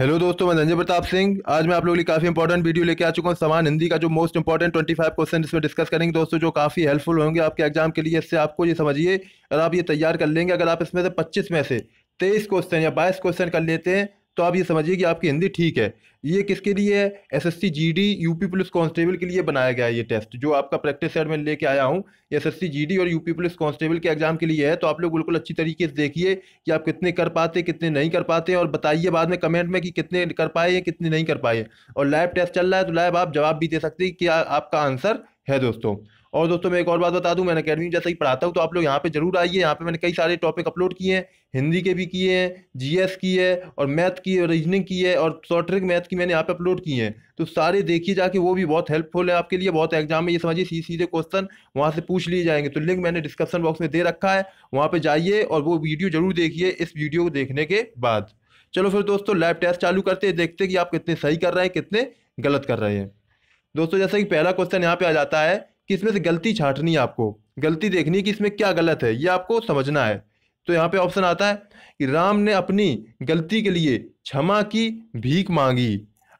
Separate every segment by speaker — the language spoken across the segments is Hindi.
Speaker 1: हेलो दोस्तों मैं धनजय प्रताप सिंह आज मैं आप लोगों के लिए काफ़ी इंपॉर्टेंट वीडियो लेके आ चुका हूँ समान हिंदी का जो मोस्ट इंपॉर्टेंट 25 क्वेश्चन इसमें डिस्कस करेंगे दोस्तों जो काफ़ी हेल्पफुल होंगे आपके एग्जाम के लिए इससे आपको ये समझिए अगर आप ये तैयार कर लेंगे अगर आप इसमें से पच्चीस में से तेईस क्वेश्चन या बाईस क्वेश्चन कर लेते हैं तो आप ये समझिए कि आपकी हिंदी ठीक है ये किसके लिए है SSC GD UP police constable के लिए बनाया गया है ये टेस्ट जो आपका प्रैक्टिस सेट में लेके आया हूँ सी जी डी और यूपी पुलिस कांस्टेबल के एग्जाम के लिए है तो आप लोग बिल्कुल अच्छी तरीके से देखिए कि आप कितने कर पाते कितने नहीं कर पाते और बताइए बाद में कमेंट में कि कितने कर पाए हैं कितने नहीं कर पाए और लाइव टेस्ट चल रहा है तो लाइव आप जवाब भी दे सकते हैं कि आपका आंसर है दोस्तों और दोस्तों मैं एक और बात बता दूं मैंने अकेडमी जैसे ही पढ़ाता हूँ तो आप लोग यहाँ पे जरूर आइए यहाँ पे मैंने कई सारे टॉपिक अपलोड किए हैं हिंदी के भी किए हैं जीएस की है और मैथ की है रीजनिंग की है और शॉर्ट ट्रिक मैथ की मैंने यहाँ पे अपलोड किए हैं तो सारे देखिए जाके वो भी बहुत हेल्पफुल है आपके लिए बहुत एग्जाम में ये समझिए सीधे सीधे क्वेश्चन वहाँ से पूछ लिए जाएंगे तो लिंक मैंने डिस्क्रिप्शन बॉक्स में दे रखा है वहाँ पर जाइए और वो वीडियो जरूर देखिए इस वीडियो को देखने के बाद चलो फिर दोस्तों लैब टेस्ट चालू करते हैं देखते हैं कि आप कितने सही कर रहे हैं कितने गलत कर रहे हैं दोस्तों जैसे कि पहला क्वेश्चन यहाँ पे आ जाता है कि इसमें से गलती छाटनी है आपको गलती देखनी है कि इसमें क्या गलत है ये आपको समझना है तो यहाँ पे ऑप्शन आता है कि राम ने अपनी गलती के लिए क्षमा की भीख मांगी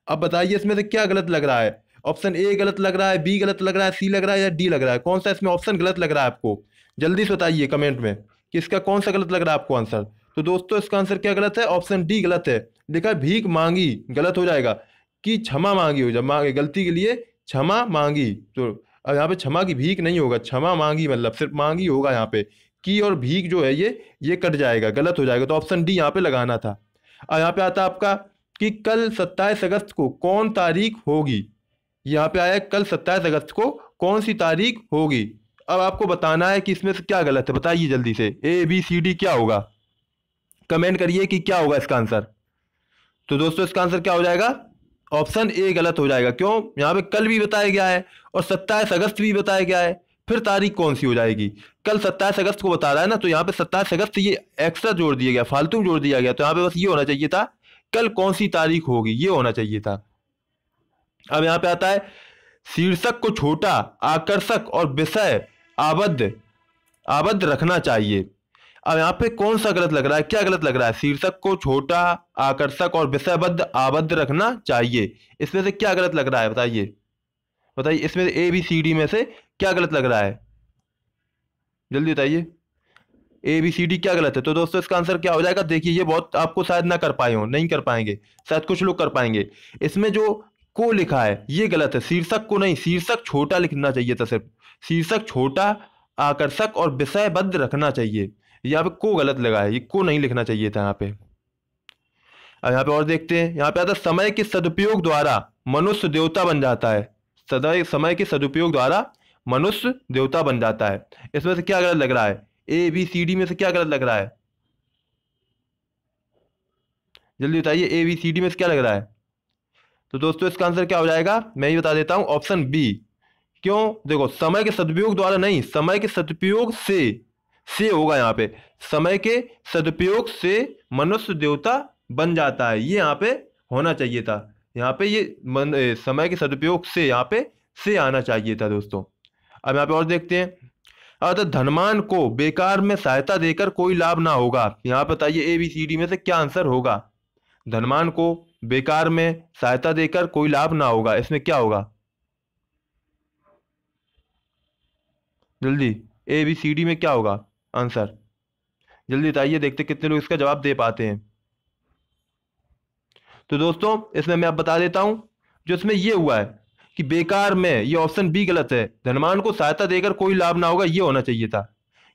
Speaker 1: अब बताइए इसमें से क्या गलत लग रहा है ऑप्शन ए गलत लग रहा है बी गलत लग रहा है सी लग रहा है या डी लग रहा है कौन सा इसमें ऑप्शन गलत लग रहा है आपको जल्दी से बताइए कमेंट में कि इसका कौन सा गलत लग रहा है आपको आंसर तो दोस्तों इसका आंसर क्या गलत है ऑप्शन डी गलत है देखा भीख मांगी गलत हो जाएगा कि क्षमा मांगी हो जब गलती के लिए क्षमा मांगी तो अब यहाँ पे क्षमा की भीख नहीं होगा क्षमा मांगी मतलब सिर्फ मांगी होगा यहाँ पे की और भीख जो है ये ये कट जाएगा गलत हो जाएगा तो ऑप्शन डी यहाँ पे लगाना था और यहाँ पे आता आपका कि कल सत्ताईस अगस्त को कौन तारीख होगी यहाँ पे आया कल सत्ताईस अगस्त को कौन सी तारीख होगी अब आपको बताना है कि इसमें से क्या गलत है बताइए जल्दी से ए बी सी डी क्या होगा कमेंट करिए कि क्या होगा इसका आंसर तो दोस्तों इसका आंसर क्या हो जाएगा ऑप्शन ए गलत हो जाएगा क्यों यहाँ पे कल भी बताया गया है और सत्ताईस अगस्त भी बताया गया है फिर तारीख कौन सी हो जाएगी कल सत्ताईस अगस्त को बता रहा है ना तो यहाँ पे सत्ताईस अगस्त ये एक्स्ट्रा जोड़ दिया गया फालतू जोड़ दिया गया तो यहाँ पे बस ये होना चाहिए था कल कौन सी तारीख होगी ये होना चाहिए था अब यहाँ पे आता है शीर्षक को छोटा आकर्षक और विषय आबद्ध आबद्ध रखना चाहिए अब यहाँ पे कौन सा गलत लग रहा है क्या गलत लग रहा है शीर्षक को छोटा आकर्षक और विषयबद्ध आबद्ध रखना चाहिए इसमें से क्या गलत लग रहा है बताइए बताइए इसमें ए बी सी डी में से क्या गलत लग रहा है जल्दी बताइए ए बी सी डी क्या गलत है तो दोस्तों इसका आंसर क्या हो जाएगा देखिए ये बहुत आपको शायद ना कर पाए हो नहीं कर पाएंगे शायद कुछ लोग कर पाएंगे इसमें जो को लिखा है ये गलत है शीर्षक को नहीं शीर्षक छोटा लिखना चाहिए था सिर्फ शीर्षक छोटा आकर्षक और विषयबद्ध रखना चाहिए यहाँ पे को गलत लगा है ये को नहीं लिखना चाहिए था यहाँ पे अब यहाँ पे और देखते हैं यहाँ पे आता समय के सदुपयोग द्वारा मनुष्य देवता बन जाता है सदा समय के सदुपयोग द्वारा मनुष्य देवता बन जाता है इसमें से क्या गलत लग रहा है ए बी सी डी में से क्या गलत लग रहा है जल्दी बताइए ए बी सी डी में से क्या लग रहा है तो दोस्तों इसका आंसर क्या हो जाएगा मैं ही बता देता हूं ऑप्शन बी क्यों देखो समय के सदुपयोग द्वारा नहीं समय के सदुपयोग से से होगा यहाँ पे समय के सदुपयोग से मनुष्य देवता बन जाता है ये यहाँ पे होना चाहिए था यहाँ पे ये मन, समय के सदुपयोग से यहाँ पे से आना चाहिए था दोस्तों अब यहाँ पे और देखते हैं अर्थात धनमान को बेकार में सहायता देकर कोई लाभ ना होगा यहाँ बताइए ए बी सी डी में से क्या आंसर होगा धनमान को बेकार में सहायता देकर कोई लाभ ना होगा इसमें क्या होगा जल्दी ए बी सी डी में क्या होगा आंसर जल्दी बताइए देखते कितने लोग इसका जवाब दे पाते हैं तो दोस्तों इसमें मैं आप बता देता हूं जो इसमें यह हुआ है कि बेकार में ये ऑप्शन बी गलत है धनवान को सहायता देकर कोई लाभ ना होगा ये होना चाहिए था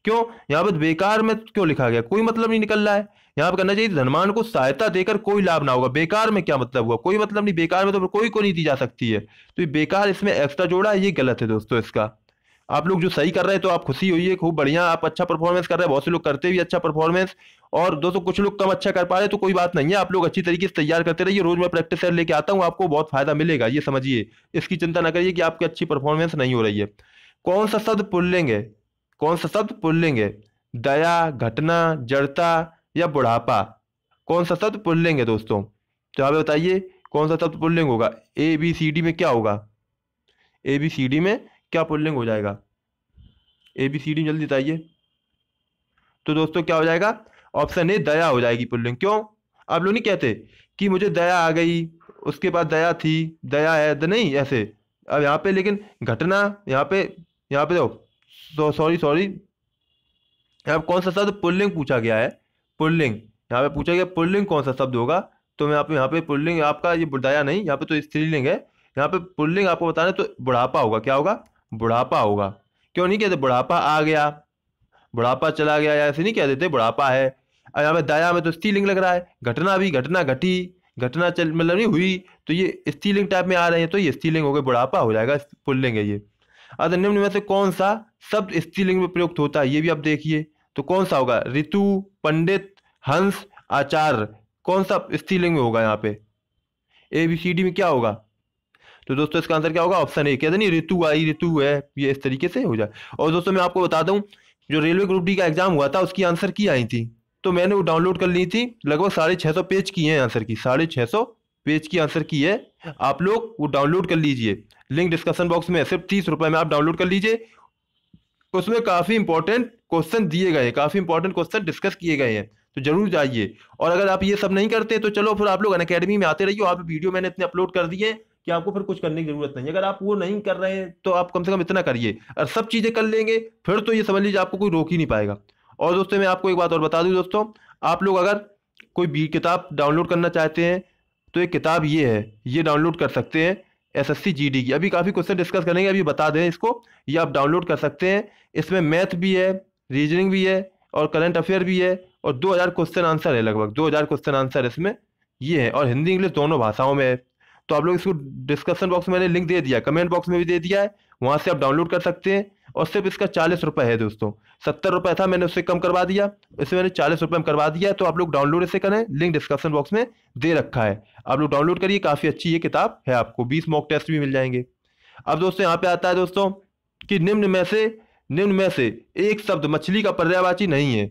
Speaker 1: क्यों यहाँ पर बेकार में क्यों लिखा गया कोई मतलब नहीं निकल रहा है यहाँ पर कहना चाहिए धनवान को सहायता देकर कोई लाभ ना होगा बेकार में क्या मतलब हुआ कोई मतलब नहीं बेकार में तो कोई को नहीं दी जा सकती है तो ये बेकार इसमें एक्स्ट्रा जोड़ा है ये गलत है दोस्तों इसका आप लोग जो सही कर रहे हैं तो आप खुशी होइए खूब बढ़िया आप अच्छा परफॉर्मेंस कर रहे हैं बहुत से लोग करते भी अच्छा परफॉर्मेंस और दोस्तों कुछ लोग कम अच्छा कर पा रहे तो कोई बात नहीं है आप लोग अच्छी तरीके से तैयार करते रहिए रोज मैं प्रैक्टिस सेट लेके आता हूँ आपको बहुत फायदा मिलेगा ये समझिए इसकी चिंता ना करिए कि आपकी अच्छी परफॉर्मेंस नहीं हो रही है कौन सा शब्द पुल लेंगे कौन सा शब्द पुल लेंगे दया घटना जड़ता या बुढ़ापा कौन सा शब्द पुल लेंगे दोस्तों तो आप बताइए कौन सा शब्द पुल्लिंग होगा ए बी सी डी में क्या होगा ए बी सी डी में क्या पुल्लिंग हो जाएगा ए बी सी डी जल्दी बताइए तो दोस्तों क्या हो जाएगा ऑप्शन ए दया हो जाएगी पुल्लिंग क्यों आप लोग नहीं कहते कि मुझे दया आ गई उसके बाद दया थी दया है द तो नहीं ऐसे अब यहाँ पे लेकिन घटना यहाँ पे यहाँ पे देखो सॉरी सॉरी अब कौन सा शब्द पुल्लिंग पूछा गया है पुल्लिंग यहाँ पे पूछा गया पुल्लिंग कौन सा शब्द होगा तो मैं आप यहाँ पे पुल्लिंग आपका ये दया नहीं यहाँ पे तो स्त्रीलिंग है यहाँ पे पुल्लिंग आपको बताना तो बुढ़ापा होगा क्या होगा बुढ़ापा होगा क्यों नहीं कहते बुढ़ापा आ गया बुढ़ापा चला गया या ऐसे नहीं कह देते बुढ़ापा है अब यहाँ पे दया में तो स्त्रीलिंग लग रहा है घटना भी घटना घटी घटना चल मतलब नहीं हुई तो ये स्त्रीलिंग टाइप में आ रहे हैं तो ये स्त्रीलिंग हो गया बुढ़ापा हो जाएगा पुल्लिंग है ये अगर तो निम्न में से कौन सा शब्द स्त्रीलिंग में प्रयुक्त होता है ये भी आप देखिए तो कौन सा होगा ऋतु पंडित हंस आचार्य कौन सा स्त्रीलिंग में होगा यहाँ पे ए बी सी डी में क्या होगा तो दोस्तों इसका आंसर क्या होगा ऑप्शन ए कहते नहीं ऋतु आई ऋतु है ये इस तरीके से हो जाए और दोस्तों मैं आपको बता दूं जो रेलवे ग्रुप डी का एग्जाम हुआ था उसकी आंसर की आई थी तो मैंने वो डाउनलोड कर ली थी लगभग साढ़े छः सौ पेज की है आंसर की साढ़े छः सौ पेज की आंसर की है आप लोग वो डाउनलोड कर लीजिए लिंक डिस्कशन बॉक्स में सिर्फ तीस रुपये में आप डाउनलोड कर लीजिए उसमें काफ़ी इंपॉर्टेंट क्वेश्चन दिए गए हैं काफ़ी इंपॉर्टेंट क्वेश्चन डिस्कस किए गए हैं तो जरूर जाइए और अगर आप ये सब नहीं करते तो चलो फिर आप लोग अन अकेडमी में आते रहिए आप वीडियो मैंने इतने अपलोड कर दिए कि आपको फिर कुछ करने की जरूरत नहीं अगर आप वो नहीं कर रहे हैं तो आप कम से कम इतना करिए और सब चीज़ें कर लेंगे फिर तो ये समझ लीजिए आपको कोई रोक ही नहीं पाएगा और दोस्तों मैं आपको एक बात और बता दूँ दोस्तों आप लोग अगर कोई भी किताब डाउनलोड करना चाहते हैं तो एक किताब ये है ये डाउनलोड कर सकते हैं एस एस की अभी काफ़ी क्वेश्चन डिस्कस करेंगे अभी बता दें इसको ये आप डाउनलोड कर सकते हैं इसमें मैथ भी है रीजनिंग भी है और करंट अफेयर भी है और 2000 क्वेश्चन आंसर है लगभग 2000 क्वेश्चन आंसर इसमें ये है और हिंदी इंग्लिश दोनों भाषाओं में है तो आप लोग इसको डिस्कशन बॉक्स में मैंने लिंक दे दिया कमेंट बॉक्स में भी दे दिया है वहाँ से आप डाउनलोड कर सकते हैं और सिर्फ इसका चालीस रुपये है दोस्तों सत्तर रुपये था मैंने उससे कम करवा दिया इसे मैंने चालीस रुपये में करवा दिया तो आप लोग डाउनलोड इसे करें लिंक डिस्क्रिप्शन बॉक्स में दे रखा है आप लोग डाउनलोड करिए काफ़ी अच्छी ये किताब है आपको बीस मॉक टेस्ट भी मिल जाएंगे अब दोस्तों यहाँ पर आता है दोस्तों कि निम्न में से निम्न में से एक शब्द मछली का पर्यावाची नहीं है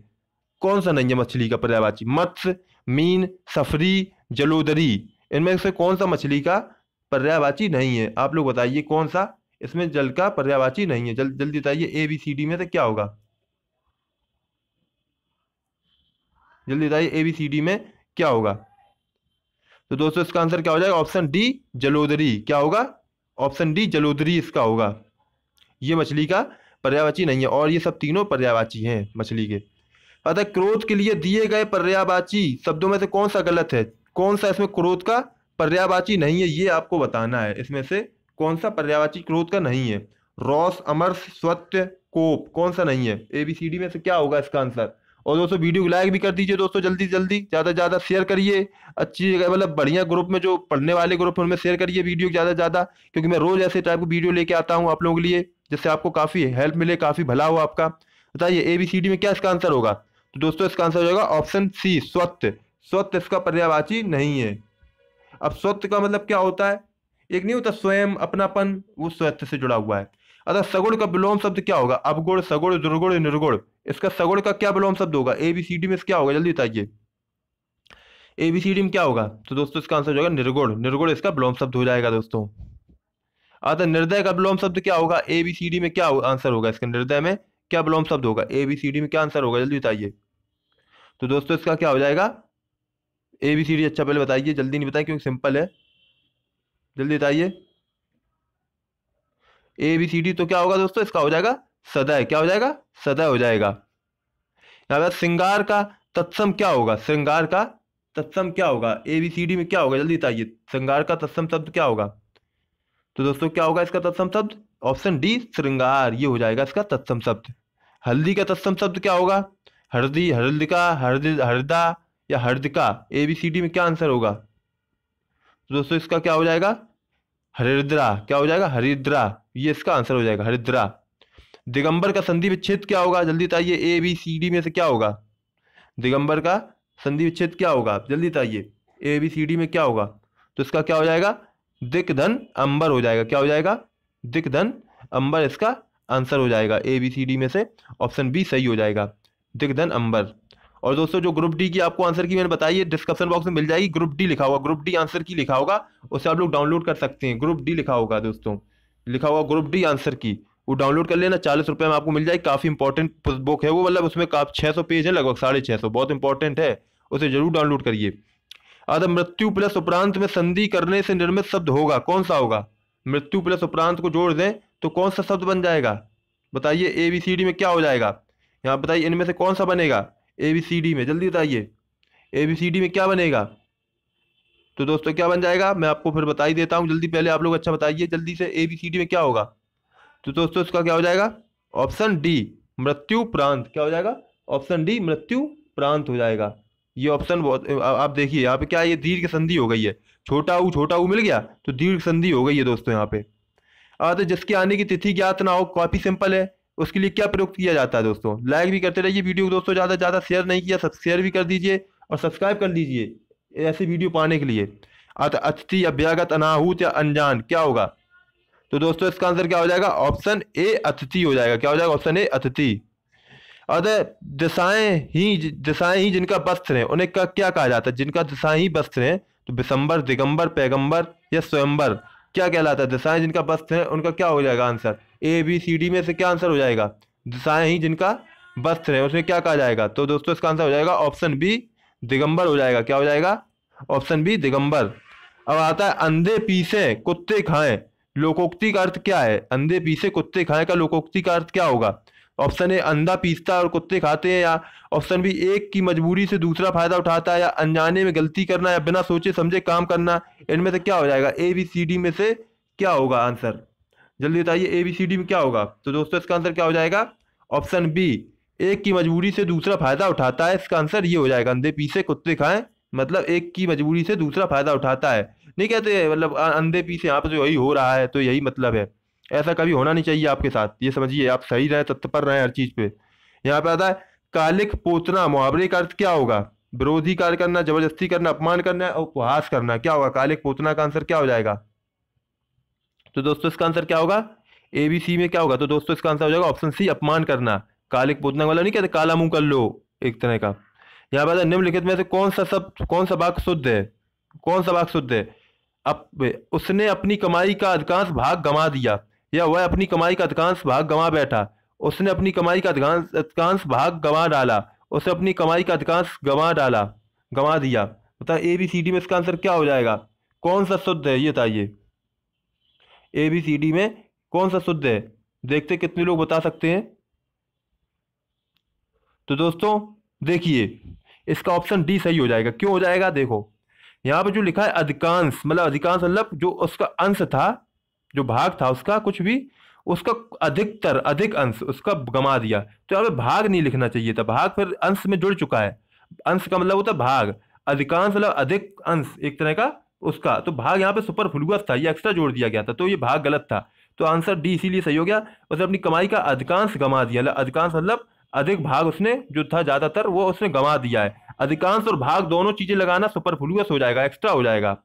Speaker 1: कौन सा नहीं है मछली का पर्यावाची मत्स्य मीन सफरी जलोदरी इनमें से कौन सा मछली का पर्यावाची नहीं है आप लोग बताइए कौन सा इसमें जल का पर्यावाची नहीं है जल, जल्दी बताइए ए बी सी डी में से क्या होगा जल्दी बताइए ए बी सी डी में क्या होगा तो दोस्तों इसका आंसर क्या हो जाएगा ऑप्शन डी जलोदरी क्या होगा ऑप्शन डी जलोदरी इसका होगा ये मछली का पर्यावाची नहीं है और ये सब तीनों पर्यावाची हैं मछली के अतः क्रोध के लिए दिए गए पर्यावाची शब्दों में से कौन सा गलत है कौन सा इसमें क्रोध का पर्यावाची नहीं है ये आपको बताना है इसमें से कौन सा पर्यावाची क्रोध का नहीं है रॉस अमर्ष स्वत्य कोप कौन सा नहीं है ए बी सी डी में से क्या होगा इसका आंसर और दोस्तों वीडियो को लाइक भी कर दीजिए दोस्तों जल्दी जल्दी ज़्यादा से ज़्यादा शेयर करिए अच्छी जगह मतलब बढ़िया ग्रुप में जो पढ़ने वाले ग्रुप में उनमें शेयर करिए वीडियो ज़्यादा से ज़्यादा क्योंकि मैं रोज़ ऐसे टाइप की वीडियो लेके आता हूँ आप लोगों के लिए जिससे आपको काफ़ी हेल्प मिले काफ़ी भला हो आपका बताइए ए बी सी डी में क्या इसका आंसर होगा तो दोस्तों इसका आंसर हो जाएगा ऑप्शन सी स्वत्य स्वत्व इसका पर्यावाची नहीं है अब स्वत्व का मतलब क्या होता है एक नहीं होता स्वयं अपनापन वो स्वत्व से जुड़ा हुआ है अतः सगुण का विलोम शब्द क्या होगा अवगुण सगुण दुर्गुण निर्गुण इसका सगुण का क्या विलोम शब्द होगा ए बी सी डी में क्या होगा जल्दी बताइए ए बी सी डी में क्या होगा तो दोस्तों इसका आंसर हो जाएगा निर्गुण निर्गुण इसका विलोम शब्द हो जाएगा दोस्तों अतः निर्दय का विलोम शब्द क्या होगा ए बी सी डी में क्या आंसर होगा इसका निर्दय में क्या विलोम शब्द होगा ए बी सी डी में क्या आंसर होगा जल्दी बताइए तो दोस्तों इसका क्या हो जाएगा ए बी सी डी अच्छा पहले बताइए जल्दी नहीं बताइए क्योंकि सिंपल है जल्दी बताइए ए बी सी डी तो क्या होगा दोस्तों इसका हो जाएगा सदय क्या हो जाएगा सदय हो जाएगा यहाँ पर श्रृंगार का तत्सम क्या होगा श्रृंगार का तत्सम क्या होगा ए बी सी डी में क्या होगा जल्दी बताइए श्रृंगार का तत्सम शब्द क्या होगा तो दोस्तों क्या होगा इसका तत्सम शब्द ऑप्शन डी श्रृंगार ये हो जाएगा इसका तत्सम शब्द हल्दी का तत्सम शब्द क्या होगा हल्दी हल्दिका हरद हरदा या हर्द का ए बी सी डी में क्या आंसर होगा तो दोस्तों इसका क्या हो जाएगा हरिद्रा क्या हो जाएगा हरिद्रा ये इसका आंसर हो जाएगा हरिद्रा दिगंबर का संधि विच्छेद क्या होगा जल्दी बताइए ए बी सी डी में से क्या होगा दिगंबर का संधि विच्छेद क्या होगा जल्दी बताइए ए बी सी डी में क्या होगा तो इसका क्या हो जाएगा दिक धन अंबर हो जाएगा क्या हो जाएगा दिक धन अंबर इसका आंसर हो जाएगा ए बी सी डी में से ऑप्शन बी सही हो जाएगा दिग्धन अंबर और दोस्तों जो ग्रुप डी की आपको आंसर की मैंने बताई है डिस्क्रिप्शन बॉक्स में मिल जाएगी ग्रुप डी लिखा होगा ग्रुप डी आंसर की लिखा होगा उसे आप लोग डाउनलोड कर सकते हैं ग्रुप डी लिखा होगा दोस्तों लिखा होगा ग्रुप डी आंसर की वो डाउनलोड कर लेना चालीस रुपये में आपको मिल जाएगी काफ़ी इंपॉर्टेंट बुक है वो मतलब उसमें काफ छः सौ पेज है लगभग साढ़े छः सौ बहुत इंपॉर्टेंट है उसे जरूर डाउनलोड करिए अद मृत्यु प्लस उपरांत में संधि करने से निर्मित शब्द होगा कौन सा होगा मृत्यु प्लस उपरांत को जोड़ दें तो कौन सा शब्द बन जाएगा बताइए ए बी सी डी में क्या हो जाएगा यहाँ बताइए इनमें से कौन सा बनेगा ए बी सी डी में जल्दी बताइए ए बी सी डी में क्या बनेगा तो दोस्तों क्या बन जाएगा मैं आपको फिर बता ही देता हूँ जल्दी पहले आप लोग अच्छा बताइए जल्दी से ए बी सी डी में क्या होगा तो दोस्तों इसका क्या हो जाएगा ऑप्शन डी मृत्यु प्रांत क्या हो जाएगा ऑप्शन डी मृत्यु प्रांत हो जाएगा ये ऑप्शन बहुत आप देखिए यहाँ पे क्या ये दीर्घ संधि हो गई है छोटा ऊ छोटा ऊ मिल गया तो दीर्घ संधि हो गई है दोस्तों यहाँ पे आ तो जिसके आने की तिथि ज्ञात ना हो काफ़ी सिंपल है उसके लिए क्या प्रयोग किया जाता है दोस्तों लाइक भी करते रहिए वीडियो को दोस्तों ज़्यादा ज़्यादा शेयर नहीं किया शेयर भी कर दीजिए और सब्सक्राइब कर लीजिए ऐसे वीडियो पाने के लिए अत अतिथि अभ्यागत अनाहूत या अनजान क्या होगा तो दोस्तों इसका आंसर क्या हो जाएगा ऑप्शन ए अतिथि हो जाएगा क्या हो जाएगा ऑप्शन ए अतिथि अतः दिशाएं ही दिशाएं ही जिनका वस्त्र है उन्हें क्या कहा जाता है जिनका दिशाएं ही वस्त्र है तो विसंबर दिगंबर पैगंबर या स्वयंबर क्या कहलाता है दिशाएं जिनका बस्त है उनका क्या हो जाएगा answer A B C D में से क्या आंसर हो जाएगा दशाएं ही जिनका बस्त है उसमें क्या कहा जाएगा तो दोस्तों इसका आंसर हो जाएगा ऑप्शन बी दिगंबर हो जाएगा क्या हो जाएगा ऑप्शन बी दिगंबर अब आता है अंधे पीसे कुत्ते खाएं लोकोक्ति का अर्थ क्या है अंधे पीसे कुत्ते खाएं का लोकोक्ति का अर्थ क्या होगा ऑप्शन ए अंधा पीसता और कुत्ते खाते हैं या ऑप्शन बी एक की मजबूरी से दूसरा फायदा उठाता है या अनजाने में गलती करना या बिना सोचे समझे काम करना इनमें से क्या हो जाएगा ए बी सी डी में से क्या होगा आंसर जल्दी बताइए ए बी सी डी में क्या होगा तो दोस्तों इसका आंसर क्या हो जाएगा ऑप्शन बी एक की मजबूरी से दूसरा फायदा उठाता है इसका आंसर ये हो जाएगा अंधे पीसे कुत्ते खाएं मतलब एक की मजबूरी से दूसरा फायदा उठाता है नहीं कहते मतलब अंधे पीछे यहाँ पर जो तो यही हो रहा है तो यही मतलब है ऐसा कभी होना नहीं चाहिए आपके साथ ये समझिए आप सही रहें तत्पर रहें हर चीज़ पे यहाँ पे आता है कालिक पोतना मुहावरे का अर्थ क्या होगा विरोधी कार्य करना जबरदस्ती करना अपमान करना और उपहास करना क्या होगा कालिक पोतना का आंसर क्या हो जाएगा तो दोस्तों इसका आंसर क्या होगा ए बी सी में क्या होगा तो दोस्तों इसका आंसर हो जाएगा ऑप्शन सी अपमान करना कालिक पोतना वाला नहीं कहते काला मुंह कर लो एक तरह का यहाँ पर निम्नलिखित में से कौन सा सब कौन सा भाग शुद्ध है कौन सा भाग शुद्ध है अब उसने अपनी कमाई का अधिकांश भाग गंवा दिया या वह अपनी कमाई का अधिकांश भाग गंवा बैठा उसने अपनी कमाई का अधिकांश अधिकांश भाग गंवा डाला उसने अपनी कमाई का अधिकांश गंवा डाला गंवा दिया बता ए बी सी डी में इसका आंसर क्या हो जाएगा कौन सा शुद्ध है ये बताइए ए बी सी डी में कौन सा शुद्ध है देखते कितने लोग बता सकते हैं तो दोस्तों देखिए इसका ऑप्शन डी सही हो जाएगा क्यों हो जाएगा देखो यहाँ पर जो लिखा है अधिकांश मतलब अधिकांश मतलब जो उसका अंश था जो भाग था उसका कुछ भी उसका अधिकतर अधिक अंश उसका गमा दिया तो अब भाग नहीं लिखना चाहिए था भाग फिर अंश में जुड़ चुका है अंश का मतलब होता है भाग अधिकांश मतलब अधिक अंश एक तरह का उसका तो भाग यहाँ पे सुपर फ्लूअस था ये एक्स्ट्रा जोड़ दिया गया था तो ये भाग गलत था तो आंसर डी इसीलिए सही हो गया उसने अपनी कमाई का अधिकांश गमा दिया अधिकांश मतलब अधिक भाग उसने जो था ज़्यादातर वो उसने गंवा दिया है अधिकांश और भाग दोनों चीज़ें लगाना सुपर फ्लूअस हो जाएगा एक्स्ट्रा हो जाएगा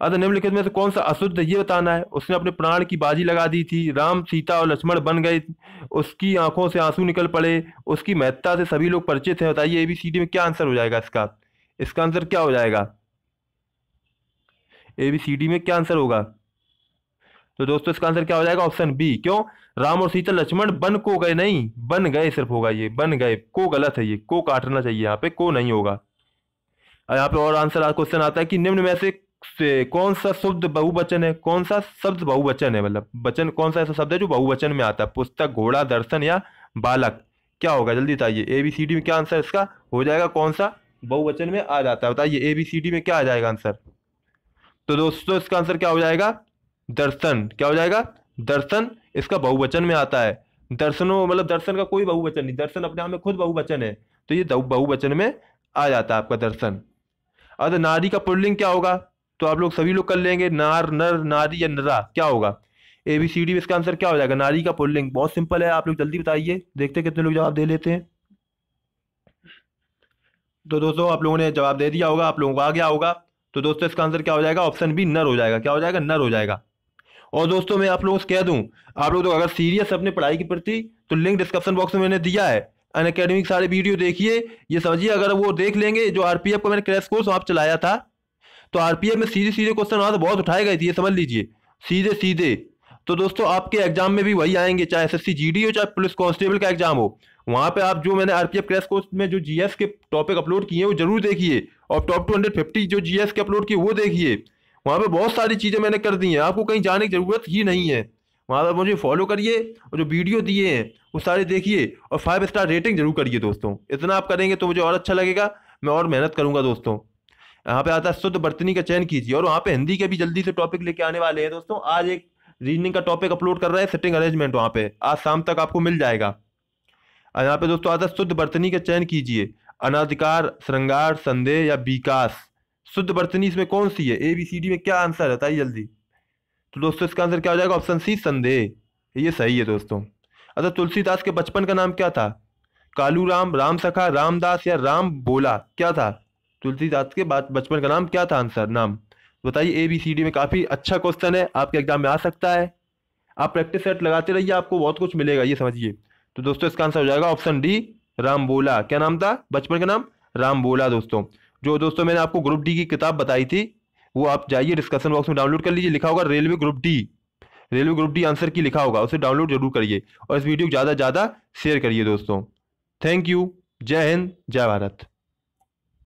Speaker 1: अतः निम्नलिखित में से कौन सा अशुद्ध ये बताना है उसने अपने प्राण की बाजी लगा दी थी राम सीता और लक्ष्मण बन गए उसकी आंखों से आंसू निकल पड़े उसकी महत्ता से सभी लोग परिचित हैं बताइए ए बी सी डी में क्या आंसर हो जाएगा इसका इसका आंसर क्या हो जाएगा ए बी सी डी में क्या आंसर होगा तो दोस्तों इसका आंसर क्या हो जाएगा ऑप्शन बी क्यों राम और सीता लक्ष्मण बन को गए नहीं बन गए सिर्फ होगा ये बन गए को गलत है ये को काटना चाहिए यहाँ पे को नहीं होगा यहाँ पे और आंसर क्वेश्चन आता है कि निम्न में से से कौन सा शब्द बहुवचन है कौन सा शब्द बहुवचन है मतलब वचन कौन सा ऐसा शब्द है जो बहुवचन में आता है पुस्तक घोड़ा दर्शन या बालक क्या होगा जल्दी बताइए ए बी सी डी में क्या आंसर इसका हो जाएगा कौन सा बहुवचन में आ जाता है बताइए ए बी सी डी में क्या आ जाएगा आंसर तो दोस्तों इसका आंसर क्या हो जाएगा दर्शन क्या हो जाएगा दर्शन इसका बहुवचन में आता है दर्शनों मतलब दर्शन का कोई बहुवचन नहीं दर्शन अपने आप में खुद बहुवचन है तो ये बहुवचन में आ जाता है आपका दर्शन अगर नारी का पुल्लिंग क्या होगा तो आप लोग सभी लोग कर लेंगे नार नर नारी या नरा क्या होगा ए बी सी डी में इसका आंसर क्या हो जाएगा नारी का पुल्लिंग बहुत सिंपल है आप लोग जल्दी बताइए देखते कितने लोग जवाब दे लेते हैं तो दोस्तों आप लोगों ने जवाब दे दिया होगा आप लोगों को आ गया होगा तो दोस्तों इसका आंसर क्या हो जाएगा ऑप्शन बी नर हो जाएगा क्या हो जाएगा नर हो जाएगा और दोस्तों मैं आप लोगों से कह दूं आप लोग तो अगर सीरियस अपने पढ़ाई के प्रति तो लिंक डिस्क्रिप्शन बॉक्स में मैंने दिया है अन सारे वीडियो देखिए ये समझिए अगर वो देख लेंगे जो आरपीएफ का मैंने क्रैश कोर्स आप चलाया था तो आरपीएफ में सीधे सीधे क्वेश्चन वहाँ से तो बहुत उठाए गए थे समझ लीजिए सीधे सीधे तो दोस्तों आपके एग्जाम में भी वही आएंगे चाहे जी डी हो चाहे पुलिस कांस्टेबल का एग्जाम हो वहाँ पे आप जो मैंने आरपीएफ क्रैश कोर्स में जो जीएस के टॉपिक अपलोड किए हैं वो जरूर देखिए और टॉप टू हंड्रेड फिफ्टी जो जीएस के अपलोड किए वो देखिए वहाँ पे बहुत सारी चीज़ें मैंने कर दी हैं आपको कहीं जाने की ज़रूरत ही नहीं है वहाँ पर मुझे फॉलो करिए और जो वीडियो दिए हैं वो सारे देखिए और फाइव स्टार रेटिंग जरूर करिए दोस्तों इतना आप करेंगे तो मुझे और अच्छा लगेगा मैं और मेहनत करूँगा दोस्तों यहाँ पे आता है शुद्ध बर्तनी का चयन कीजिए और वहाँ पे हिंदी के भी जल्दी से टॉपिक लेके आने वाले हैं दोस्तों आज एक रीजनिंग का टॉपिक अपलोड कर रहा है सेटिंग अरेंजमेंट वहाँ पे आज शाम तक आपको मिल जाएगा और यहाँ पे दोस्तों आता है शुद्ध बर्तनी का चयन कीजिए अनाधिकार श्रृंगार संदेह या विकास शुद्ध बर्तनी इसमें कौन सी है ए बी सी डी में क्या आंसर है जल्दी तो दोस्तों इसका आंसर क्या हो जाएगा ऑप्शन सी संदेह ये सही है दोस्तों अच्छा तुलसीदास के बचपन का नाम क्या था कालू राम राम सखा रामदास या राम बोला क्या था तुलसीदास के बाद बचपन का नाम क्या था आंसर नाम बताइए ए बी सी डी में काफ़ी अच्छा क्वेश्चन है आपके एग्जाम में आ सकता है आप प्रैक्टिस सेट लगाते रहिए आपको बहुत कुछ मिलेगा ये समझिए तो दोस्तों इसका आंसर हो जाएगा ऑप्शन डी राम बोला क्या नाम था बचपन का नाम रामबोला दोस्तों जो दोस्तों मैंने आपको ग्रुप डी की किताब बताई थी वो आप जाइए डिस्कशन बॉक्स में डाउनलोड कर लीजिए लिखा होगा railway group D railway group D answer key लिखा होगा उसे डाउनलोड जरूर करिए और इस वीडियो को ज़्यादा से ज़्यादा शेयर करिए दोस्तों थैंक यू जय हिंद जय भारत